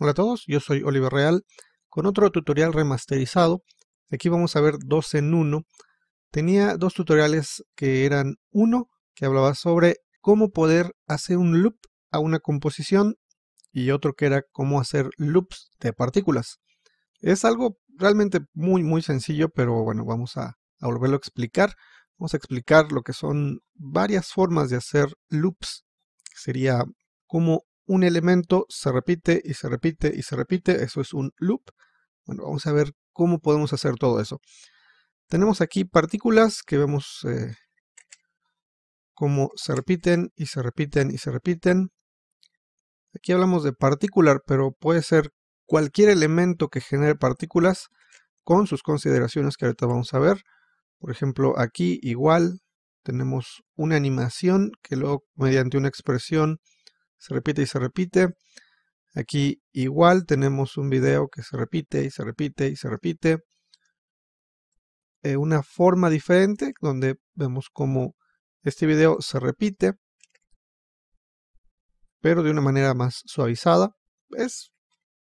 Hola a todos, yo soy Oliver Real con otro tutorial remasterizado. Aquí vamos a ver dos en uno. Tenía dos tutoriales que eran uno que hablaba sobre cómo poder hacer un loop a una composición y otro que era cómo hacer loops de partículas. Es algo realmente muy muy sencillo, pero bueno, vamos a, volverlo a explicar. Vamos a explicar lo que son varias formas de hacer loops. Sería cómo un elemento se repite y se repite y se repite, eso es un loop. Bueno, vamos a ver cómo podemos hacer todo eso. Tenemos aquí partículas que vemos eh, cómo se repiten y se repiten y se repiten. Aquí hablamos de particular, pero puede ser cualquier elemento que genere partículas con sus consideraciones que ahorita vamos a ver. Por ejemplo, aquí igual tenemos una animación que luego mediante una expresión se repite y se repite. Aquí igual tenemos un video que se repite y se repite y se repite. Eh, una forma diferente donde vemos cómo este video se repite, pero de una manera más suavizada. Es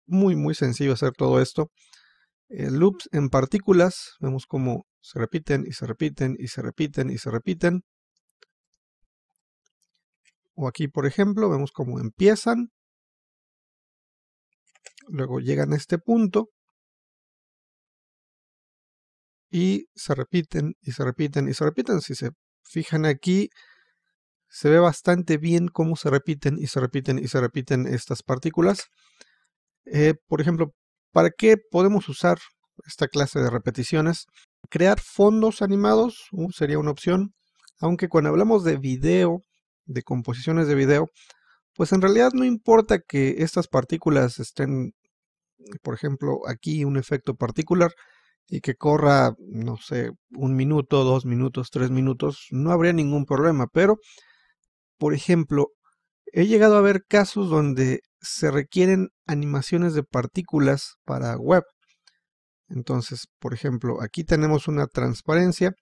muy muy sencillo hacer todo esto. Eh, loops en partículas, vemos cómo se repiten y se repiten y se repiten y se repiten. O aquí, por ejemplo, vemos cómo empiezan, luego llegan a este punto y se repiten y se repiten y se repiten. Si se fijan aquí, se ve bastante bien cómo se repiten y se repiten y se repiten estas partículas. Eh, por ejemplo, ¿para qué podemos usar esta clase de repeticiones? Crear fondos animados uh, sería una opción, aunque cuando hablamos de video de composiciones de video, pues en realidad no importa que estas partículas estén, por ejemplo, aquí un efecto particular y que corra, no sé, un minuto, dos minutos, tres minutos, no habría ningún problema. Pero, por ejemplo, he llegado a ver casos donde se requieren animaciones de partículas para web. Entonces, por ejemplo, aquí tenemos una transparencia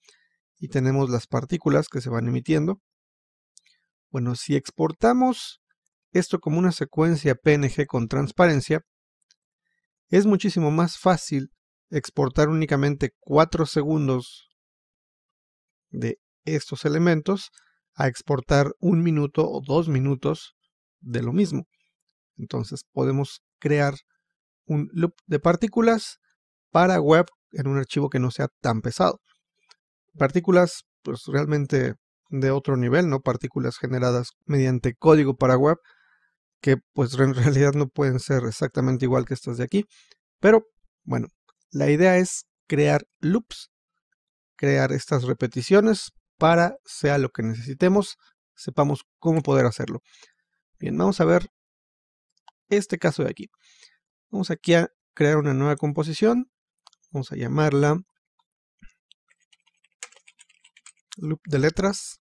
y tenemos las partículas que se van emitiendo. Bueno, si exportamos esto como una secuencia PNG con transparencia, es muchísimo más fácil exportar únicamente 4 segundos de estos elementos a exportar un minuto o dos minutos de lo mismo. Entonces podemos crear un loop de partículas para web en un archivo que no sea tan pesado. Partículas, pues realmente de otro nivel, ¿no? Partículas generadas mediante código para web, que pues en realidad no pueden ser exactamente igual que estas de aquí. Pero bueno, la idea es crear loops, crear estas repeticiones para sea lo que necesitemos, sepamos cómo poder hacerlo. Bien, vamos a ver este caso de aquí. Vamos aquí a crear una nueva composición. Vamos a llamarla loop de letras,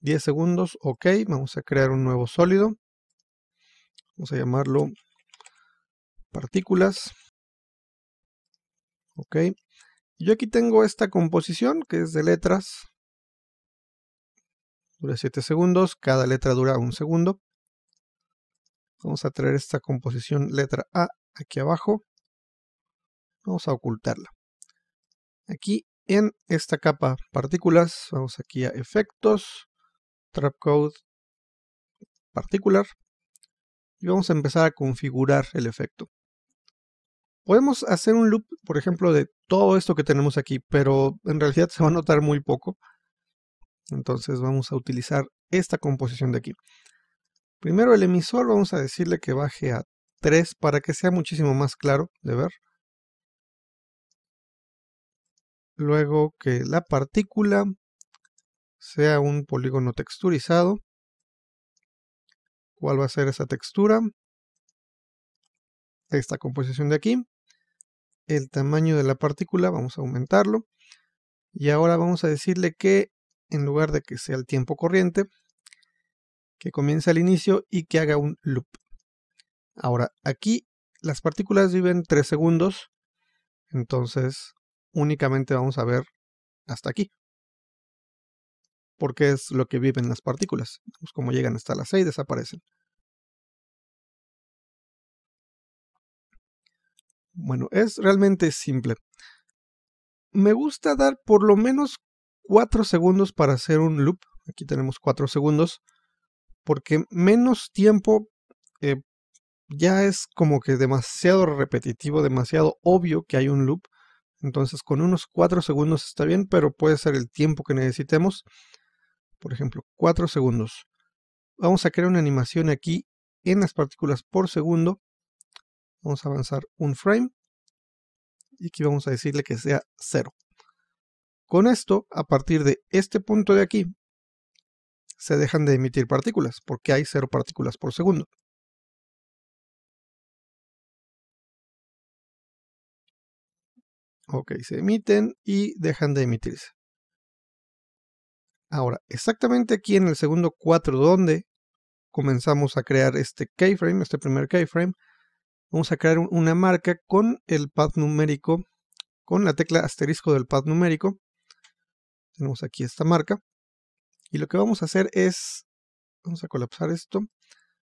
10 segundos, ok, vamos a crear un nuevo sólido, vamos a llamarlo partículas, ok, yo aquí tengo esta composición que es de letras, dura 7 segundos, cada letra dura un segundo, vamos a traer esta composición letra A aquí abajo, vamos a ocultarla, aquí en esta capa partículas, vamos aquí a efectos, trap code, particular, y vamos a empezar a configurar el efecto. Podemos hacer un loop, por ejemplo, de todo esto que tenemos aquí, pero en realidad se va a notar muy poco. Entonces vamos a utilizar esta composición de aquí. Primero el emisor, vamos a decirle que baje a 3 para que sea muchísimo más claro de ver. Luego que la partícula sea un polígono texturizado. ¿Cuál va a ser esa textura? Esta composición de aquí. El tamaño de la partícula, vamos a aumentarlo. Y ahora vamos a decirle que en lugar de que sea el tiempo corriente, que comience al inicio y que haga un loop. Ahora, aquí las partículas viven 3 segundos, entonces únicamente vamos a ver hasta aquí. Porque es lo que viven las partículas. Pues, como llegan hasta las 6 desaparecen. Bueno, es realmente simple. Me gusta dar por lo menos 4 segundos para hacer un loop. Aquí tenemos 4 segundos. Porque menos tiempo eh, ya es como que demasiado repetitivo, demasiado obvio que hay un loop. Entonces con unos 4 segundos está bien, pero puede ser el tiempo que necesitemos. Por ejemplo, 4 segundos. Vamos a crear una animación aquí en las partículas por segundo. Vamos a avanzar un frame. Y aquí vamos a decirle que sea 0. Con esto, a partir de este punto de aquí, se dejan de emitir partículas, porque hay 0 partículas por segundo. Ok, se emiten y dejan de emitirse. Ahora, exactamente aquí en el segundo 4 donde comenzamos a crear este keyframe, este primer keyframe, vamos a crear una marca con el pad numérico, con la tecla asterisco del pad numérico. Tenemos aquí esta marca. Y lo que vamos a hacer es, vamos a colapsar esto,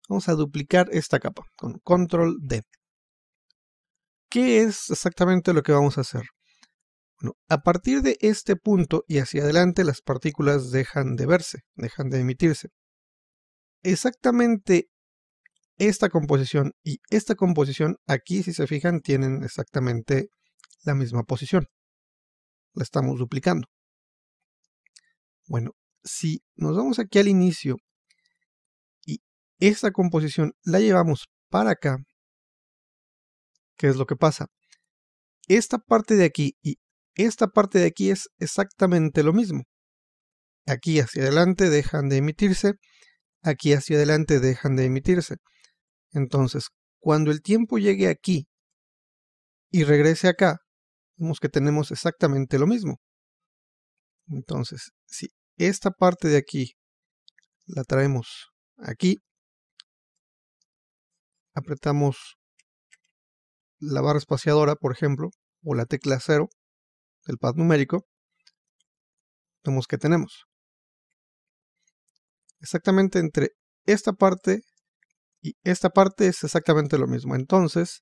vamos a duplicar esta capa con control D. ¿Qué es exactamente lo que vamos a hacer? Bueno, a partir de este punto y hacia adelante las partículas dejan de verse, dejan de emitirse. Exactamente esta composición y esta composición aquí, si se fijan, tienen exactamente la misma posición. La estamos duplicando. Bueno, si nos vamos aquí al inicio y esta composición la llevamos para acá, ¿Qué es lo que pasa? Esta parte de aquí y esta parte de aquí es exactamente lo mismo. Aquí hacia adelante dejan de emitirse, aquí hacia adelante dejan de emitirse. Entonces, cuando el tiempo llegue aquí y regrese acá, vemos que tenemos exactamente lo mismo. Entonces, si esta parte de aquí la traemos aquí, apretamos la barra espaciadora, por ejemplo, o la tecla 0 del pad numérico, vemos que tenemos. Exactamente entre esta parte y esta parte es exactamente lo mismo. Entonces,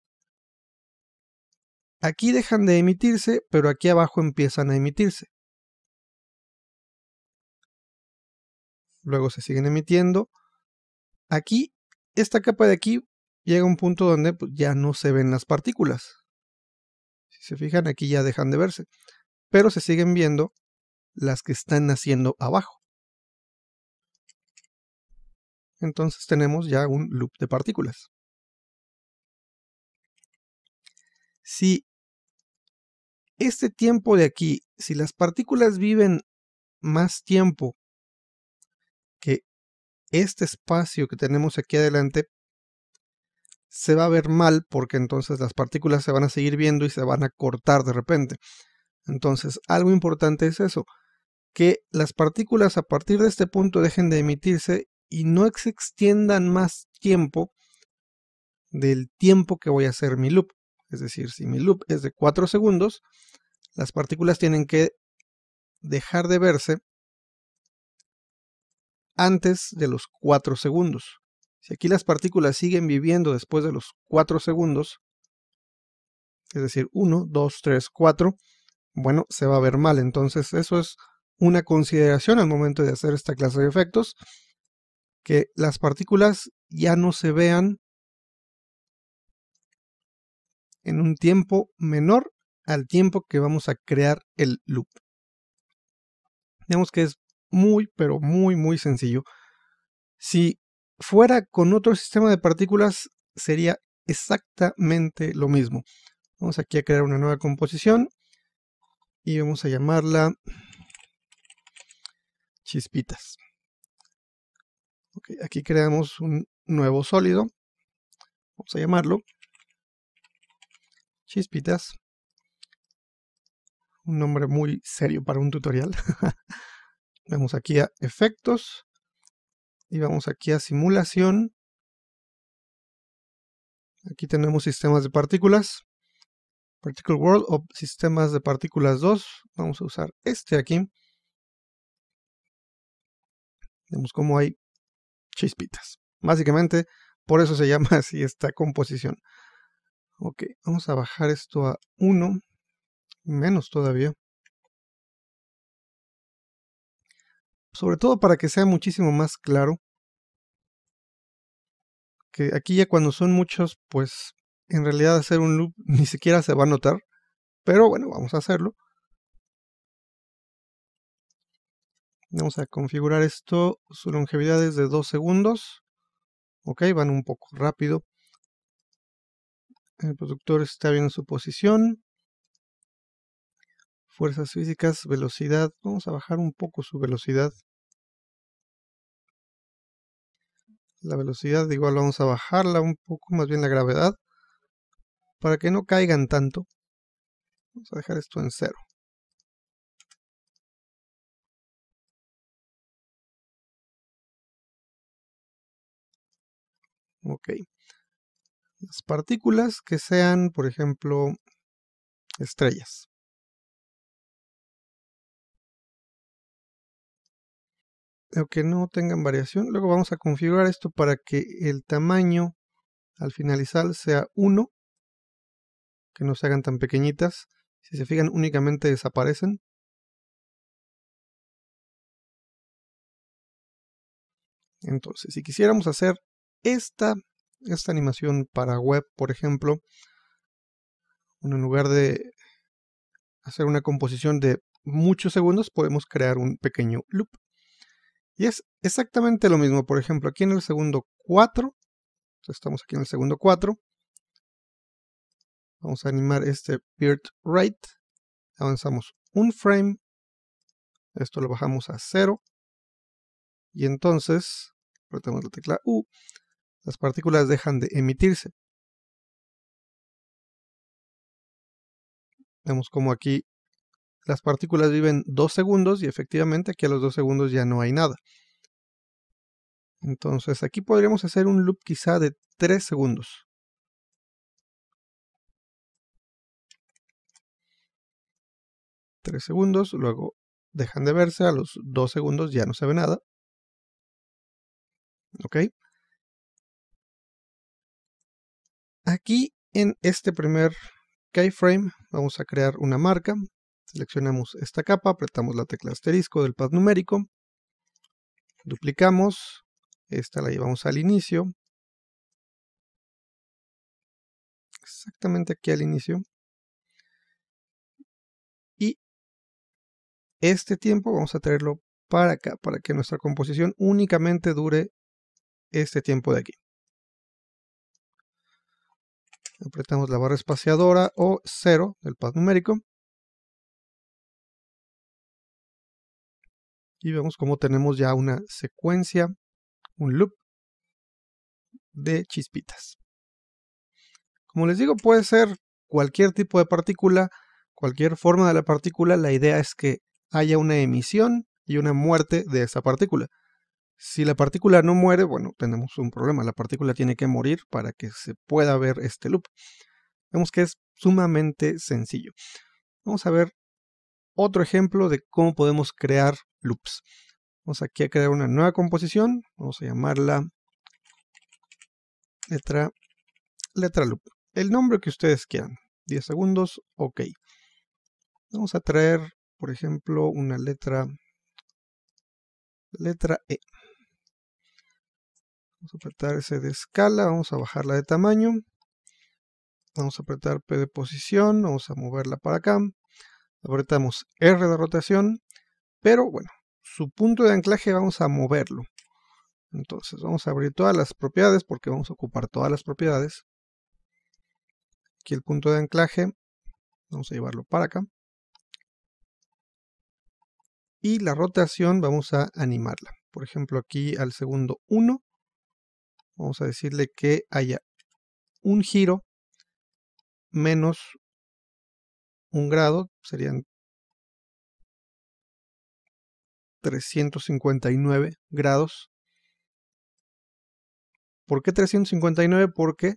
aquí dejan de emitirse, pero aquí abajo empiezan a emitirse. Luego se siguen emitiendo. Aquí, esta capa de aquí llega un punto donde pues, ya no se ven las partículas. Si se fijan, aquí ya dejan de verse, pero se siguen viendo las que están naciendo abajo. Entonces tenemos ya un loop de partículas. Si este tiempo de aquí, si las partículas viven más tiempo que este espacio que tenemos aquí adelante, se va a ver mal porque entonces las partículas se van a seguir viendo y se van a cortar de repente. Entonces, algo importante es eso, que las partículas a partir de este punto dejen de emitirse y no se extiendan más tiempo del tiempo que voy a hacer mi loop. Es decir, si mi loop es de 4 segundos, las partículas tienen que dejar de verse antes de los 4 segundos. Si aquí las partículas siguen viviendo después de los 4 segundos, es decir, 1, 2, 3, 4, bueno, se va a ver mal. Entonces eso es una consideración al momento de hacer esta clase de efectos, que las partículas ya no se vean en un tiempo menor al tiempo que vamos a crear el loop. Digamos que es muy, pero muy, muy sencillo. Si fuera con otro sistema de partículas sería exactamente lo mismo. Vamos aquí a crear una nueva composición y vamos a llamarla chispitas. aquí creamos un nuevo sólido. Vamos a llamarlo chispitas. Un nombre muy serio para un tutorial. vamos aquí a efectos y vamos aquí a simulación. Aquí tenemos sistemas de partículas. Particle World o sistemas de partículas 2. Vamos a usar este aquí. Vemos cómo hay chispitas. Básicamente, por eso se llama así esta composición. Ok, vamos a bajar esto a 1. Menos todavía. Sobre todo para que sea muchísimo más claro que aquí ya cuando son muchos, pues en realidad hacer un loop ni siquiera se va a notar. Pero bueno, vamos a hacerlo. Vamos a configurar esto. Su longevidad es de 2 segundos. Ok, van un poco rápido. El productor está bien en su posición. Fuerzas físicas, velocidad. Vamos a bajar un poco su velocidad. la velocidad igual vamos a bajarla un poco, más bien la gravedad, para que no caigan tanto. Vamos a dejar esto en cero. Ok. Las partículas que sean, por ejemplo, estrellas. aunque no tengan variación. Luego vamos a configurar esto para que el tamaño al finalizar sea 1, que no se hagan tan pequeñitas. Si se fijan, únicamente desaparecen. Entonces, si quisiéramos hacer esta, esta animación para web, por ejemplo, en lugar de hacer una composición de muchos segundos, podemos crear un pequeño loop. Y es exactamente lo mismo. Por ejemplo, aquí en el segundo 4. Estamos aquí en el segundo 4. Vamos a animar este Beard Right. Avanzamos un frame. Esto lo bajamos a 0. Y entonces, apretamos la tecla U. Las partículas dejan de emitirse. Vemos como aquí las partículas viven dos segundos y efectivamente aquí a los dos segundos ya no hay nada. Entonces aquí podríamos hacer un loop quizá de tres segundos. Tres segundos, luego dejan de verse, a los dos segundos ya no se ve nada. ¿Ok? Aquí en este primer keyframe vamos a crear una marca Seleccionamos esta capa, apretamos la tecla asterisco del pad numérico, duplicamos, esta la llevamos al inicio, exactamente aquí al inicio, y este tiempo vamos a traerlo para acá, para que nuestra composición únicamente dure este tiempo de aquí. Apretamos la barra espaciadora o cero del pad numérico y vemos cómo tenemos ya una secuencia, un loop de chispitas. Como les digo, puede ser cualquier tipo de partícula, cualquier forma de la partícula, la idea es que haya una emisión y una muerte de esa partícula. Si la partícula no muere, bueno, tenemos un problema, la partícula tiene que morir para que se pueda ver este loop. Vemos que es sumamente sencillo. Vamos a ver otro ejemplo de cómo podemos crear loops. Vamos aquí a crear una nueva composición. Vamos a llamarla letra, letra loop. El nombre que ustedes quieran. 10 segundos, ok. Vamos a traer, por ejemplo, una letra, letra E. Vamos a apretar ese de escala, vamos a bajarla de tamaño. Vamos a apretar P de posición, vamos a moverla para acá. Apretamos R de rotación pero bueno, su punto de anclaje vamos a moverlo. Entonces vamos a abrir todas las propiedades porque vamos a ocupar todas las propiedades. Aquí el punto de anclaje, vamos a llevarlo para acá. Y la rotación vamos a animarla. Por ejemplo aquí al segundo 1, vamos a decirle que haya un giro menos un grado, serían 359 grados. ¿Por qué 359? Porque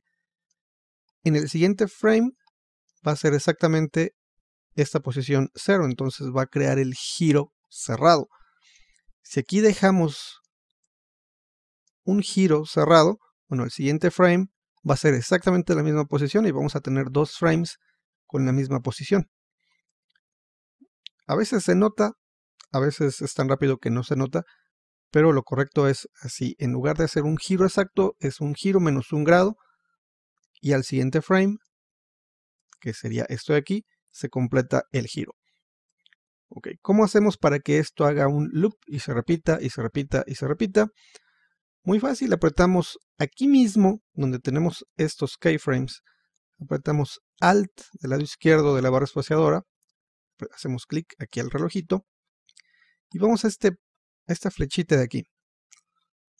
en el siguiente frame va a ser exactamente esta posición 0, entonces va a crear el giro cerrado. Si aquí dejamos un giro cerrado, bueno, el siguiente frame va a ser exactamente la misma posición y vamos a tener dos frames con la misma posición. A veces se nota a veces es tan rápido que no se nota, pero lo correcto es así, en lugar de hacer un giro exacto, es un giro menos un grado, y al siguiente frame, que sería esto de aquí, se completa el giro. Ok, ¿cómo hacemos para que esto haga un loop y se repita y se repita y se repita? Muy fácil, apretamos aquí mismo, donde tenemos estos keyframes, apretamos Alt del lado izquierdo de la barra espaciadora, hacemos clic aquí al relojito, y vamos a, este, esta flechita de aquí.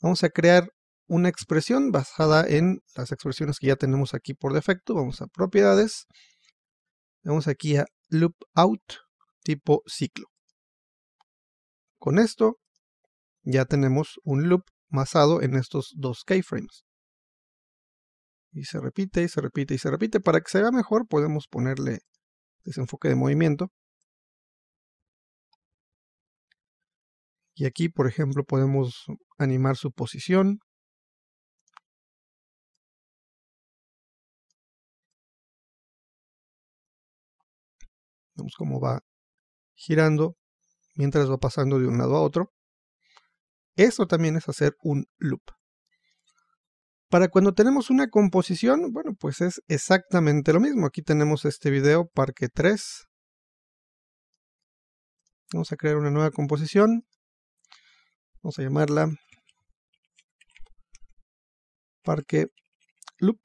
Vamos a crear una expresión basada en las expresiones que ya tenemos aquí por defecto. Vamos a propiedades. Vamos aquí a loop out tipo ciclo. Con esto ya tenemos un loop basado en estos dos keyframes. Y se repite y se repite y se repite. Para que se vea mejor podemos ponerle desenfoque de movimiento. Y aquí, por ejemplo, podemos animar su posición. Vemos cómo va girando mientras va pasando de un lado a otro. Eso también es hacer un loop. Para cuando tenemos una composición, bueno, pues es exactamente lo mismo. Aquí tenemos este video, Parque 3. Vamos a crear una nueva composición. Vamos a llamarla parque loop.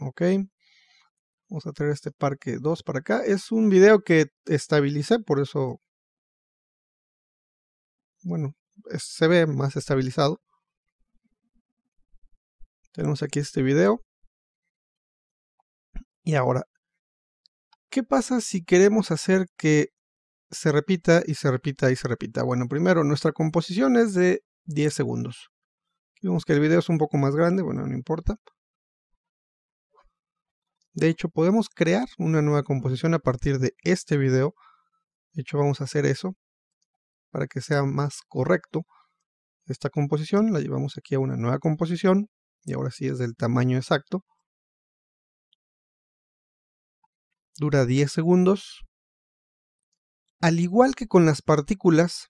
Ok. Vamos a traer este parque 2 para acá. Es un video que estabilicé, por eso... Bueno, se ve más estabilizado. Tenemos aquí este video. Y ahora, ¿qué pasa si queremos hacer que se repita y se repita y se repita. Bueno, primero, nuestra composición es de 10 segundos. Vemos que el video es un poco más grande, bueno, no importa. De hecho, podemos crear una nueva composición a partir de este video. De hecho, vamos a hacer eso para que sea más correcto. Esta composición la llevamos aquí a una nueva composición y ahora sí es del tamaño exacto. Dura 10 segundos al igual que con las partículas,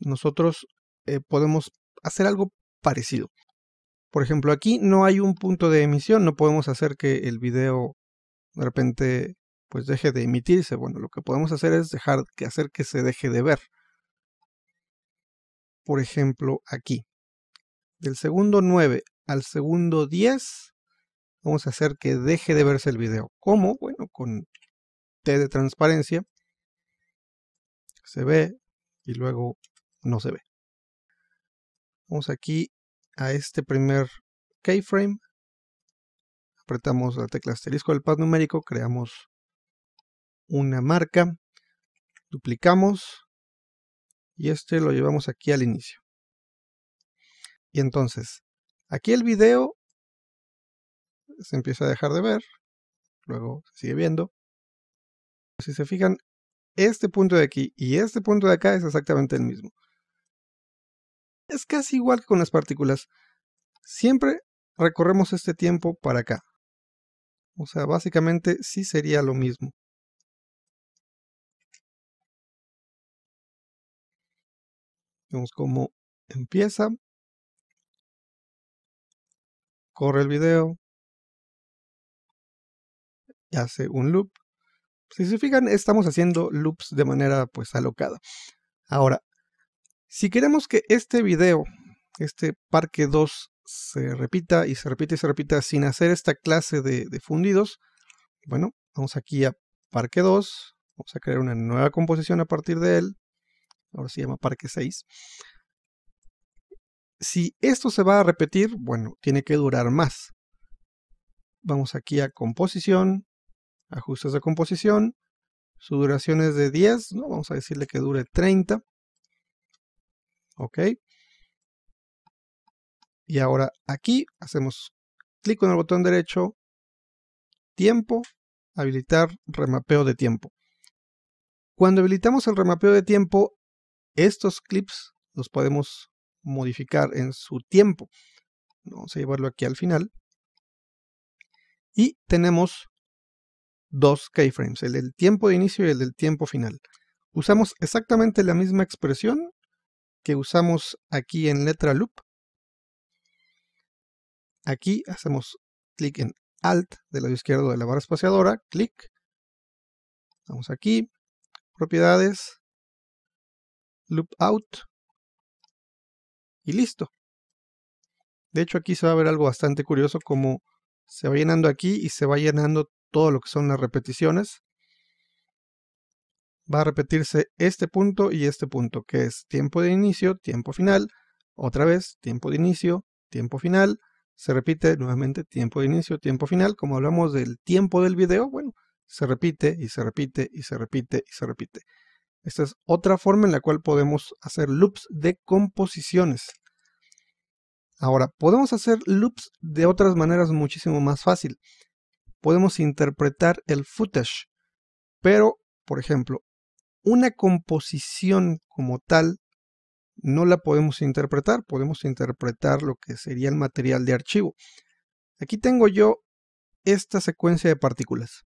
nosotros eh, podemos hacer algo parecido. Por ejemplo, aquí no hay un punto de emisión, no podemos hacer que el video de repente pues deje de emitirse. Bueno, lo que podemos hacer es dejar que hacer que se deje de ver. Por ejemplo, aquí. Del segundo 9 al segundo 10 vamos a hacer que deje de verse el video. ¿Cómo? Bueno, con de transparencia, se ve y luego no se ve. Vamos aquí a este primer keyframe, apretamos la tecla asterisco del pad numérico, creamos una marca, duplicamos y este lo llevamos aquí al inicio. Y entonces, aquí el video se empieza a dejar de ver, luego se sigue viendo, si se fijan, este punto de aquí y este punto de acá es exactamente el mismo. Es casi igual que con las partículas. Siempre recorremos este tiempo para acá. O sea, básicamente sí sería lo mismo. Vemos cómo empieza. Corre el video. Hace un loop. Si se fijan, estamos haciendo loops de manera pues alocada. Ahora, si queremos que este video, este parque 2, se repita y se repita y se repita sin hacer esta clase de, de fundidos, bueno, vamos aquí a parque 2, vamos a crear una nueva composición a partir de él, ahora se llama parque 6. Si esto se va a repetir, bueno, tiene que durar más. Vamos aquí a composición, ajustes de composición, su duración es de 10, ¿no? vamos a decirle que dure 30. Ok. Y ahora aquí hacemos clic con el botón derecho, tiempo, habilitar remapeo de tiempo. Cuando habilitamos el remapeo de tiempo, estos clips los podemos modificar en su tiempo. Vamos a llevarlo aquí al final. Y tenemos dos keyframes, el del tiempo de inicio y el del tiempo final. Usamos exactamente la misma expresión que usamos aquí en letra loop. Aquí hacemos clic en Alt del lado izquierdo de la barra espaciadora, clic. Vamos aquí, propiedades, loop out y listo. De hecho aquí se va a ver algo bastante curioso como se va llenando aquí y se va llenando todo lo que son las repeticiones, va a repetirse este punto y este punto, que es tiempo de inicio, tiempo final, otra vez, tiempo de inicio, tiempo final, se repite nuevamente tiempo de inicio, tiempo final, como hablamos del tiempo del video, bueno, se repite y se repite y se repite y se repite. Esta es otra forma en la cual podemos hacer loops de composiciones. Ahora, podemos hacer loops de otras maneras muchísimo más fácil podemos interpretar el footage, pero, por ejemplo, una composición como tal no la podemos interpretar, podemos interpretar lo que sería el material de archivo. Aquí tengo yo esta secuencia de partículas.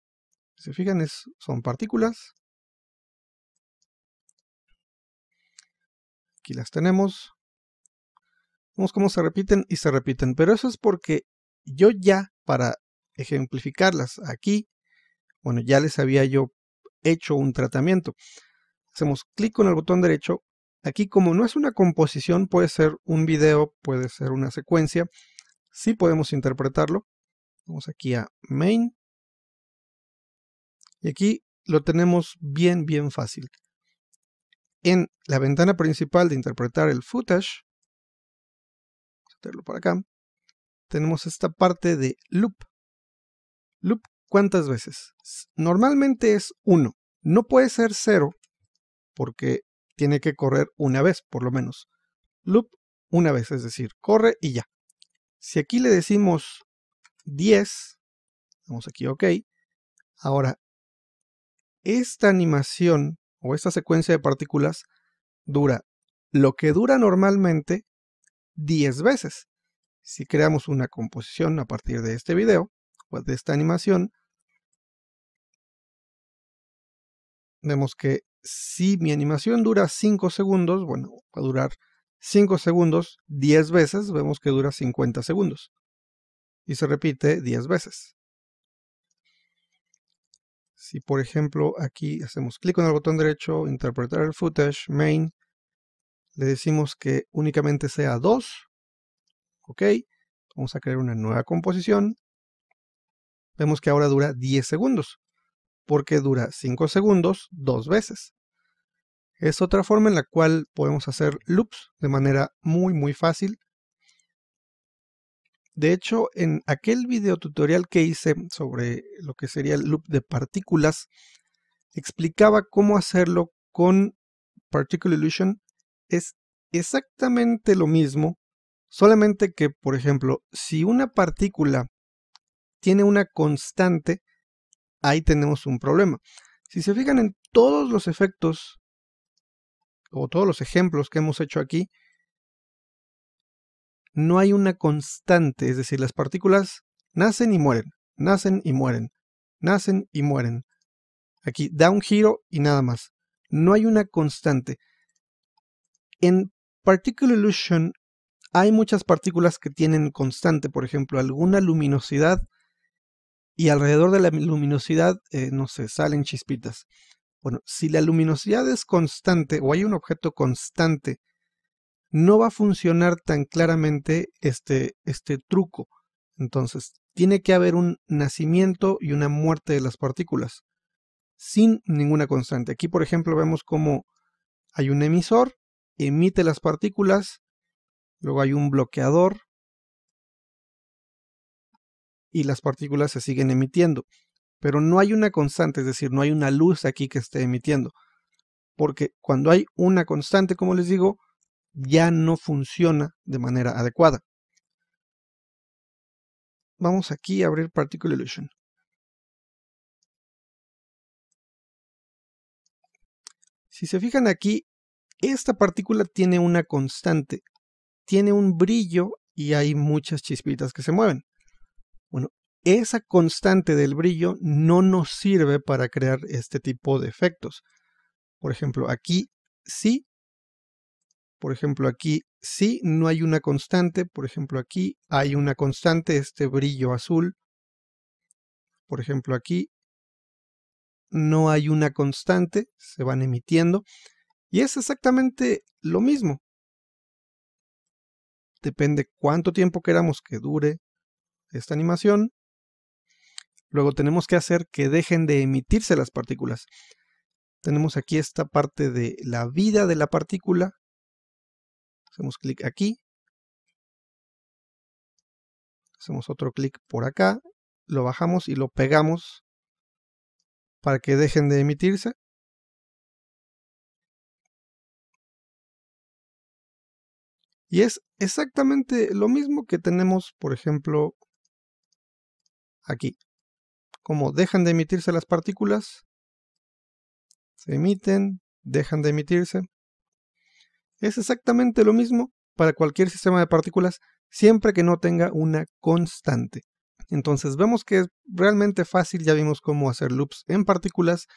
Si se fijan, es, son partículas. Aquí las tenemos. Vemos cómo se repiten y se repiten, pero eso es porque yo ya para ejemplificarlas. Aquí, bueno, ya les había yo hecho un tratamiento. Hacemos clic con el botón derecho. Aquí como no es una composición, puede ser un video, puede ser una secuencia. si podemos interpretarlo. Vamos aquí a main. Y aquí lo tenemos bien, bien fácil. En la ventana principal de interpretar el footage, para acá, tenemos esta parte de loop loop cuántas veces. Normalmente es 1. No puede ser 0 porque tiene que correr una vez por lo menos. Loop una vez, es decir, corre y ya. Si aquí le decimos 10, vamos aquí OK. Ahora, esta animación o esta secuencia de partículas dura lo que dura normalmente 10 veces. Si creamos una composición a partir de este video, pues, de esta animación, vemos que si mi animación dura 5 segundos, bueno, va a durar 5 segundos 10 veces, vemos que dura 50 segundos. Y se repite 10 veces. Si por ejemplo aquí hacemos clic en el botón derecho, interpretar el footage, main, le decimos que únicamente sea 2, ok, vamos a crear una nueva composición, vemos que ahora dura 10 segundos, porque dura 5 segundos dos veces. Es otra forma en la cual podemos hacer loops de manera muy muy fácil. De hecho, en aquel video tutorial que hice sobre lo que sería el loop de partículas, explicaba cómo hacerlo con Particle Illusion. Es exactamente lo mismo, solamente que, por ejemplo, si una partícula tiene una constante, ahí tenemos un problema. Si se fijan en todos los efectos o todos los ejemplos que hemos hecho aquí, no hay una constante, es decir, las partículas nacen y mueren, nacen y mueren, nacen y mueren. Aquí da un giro y nada más. No hay una constante. En Particle Illusion hay muchas partículas que tienen constante, por ejemplo, alguna luminosidad y alrededor de la luminosidad, eh, no sé, salen chispitas. Bueno, si la luminosidad es constante o hay un objeto constante, no va a funcionar tan claramente este, este truco. Entonces, tiene que haber un nacimiento y una muerte de las partículas sin ninguna constante. Aquí, por ejemplo, vemos cómo hay un emisor, emite las partículas, luego hay un bloqueador, y las partículas se siguen emitiendo. Pero no hay una constante, es decir, no hay una luz aquí que esté emitiendo. Porque cuando hay una constante, como les digo, ya no funciona de manera adecuada. Vamos aquí a abrir Particle Illusion. Si se fijan aquí, esta partícula tiene una constante, tiene un brillo y hay muchas chispitas que se mueven. Bueno, esa constante del brillo no nos sirve para crear este tipo de efectos. Por ejemplo, aquí sí. Por ejemplo, aquí sí no hay una constante. Por ejemplo, aquí hay una constante, este brillo azul. Por ejemplo, aquí no hay una constante, se van emitiendo. Y es exactamente lo mismo. Depende cuánto tiempo queramos que dure esta animación. Luego tenemos que hacer que dejen de emitirse las partículas. Tenemos aquí esta parte de la vida de la partícula. Hacemos clic aquí. Hacemos otro clic por acá. Lo bajamos y lo pegamos para que dejen de emitirse. Y es exactamente lo mismo que tenemos, por ejemplo, aquí. Como dejan de emitirse las partículas, se emiten, dejan de emitirse. Es exactamente lo mismo para cualquier sistema de partículas siempre que no tenga una constante. Entonces vemos que es realmente fácil, ya vimos cómo hacer loops en partículas,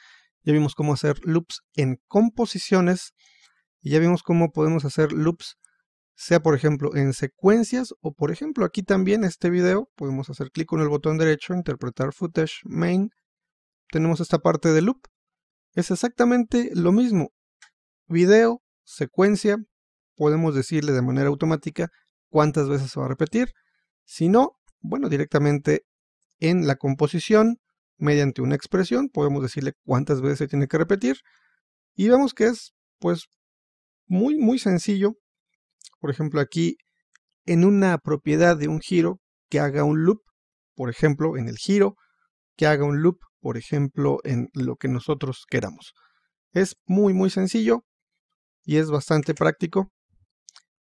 ya vimos cómo hacer loops en composiciones, y ya vimos cómo podemos hacer loops sea por ejemplo en secuencias o por ejemplo aquí también este video, podemos hacer clic con el botón derecho, interpretar footage main, tenemos esta parte de loop, es exactamente lo mismo, video, secuencia, podemos decirle de manera automática cuántas veces se va a repetir, si no, bueno, directamente en la composición, mediante una expresión, podemos decirle cuántas veces se tiene que repetir, y vemos que es, pues, muy, muy sencillo por ejemplo, aquí en una propiedad de un giro que haga un loop, por ejemplo, en el giro, que haga un loop, por ejemplo, en lo que nosotros queramos. Es muy, muy sencillo y es bastante práctico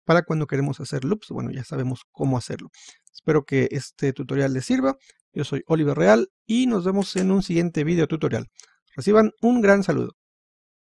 para cuando queremos hacer loops. Bueno, ya sabemos cómo hacerlo. Espero que este tutorial les sirva. Yo soy Oliver Real y nos vemos en un siguiente video tutorial. Reciban un gran saludo.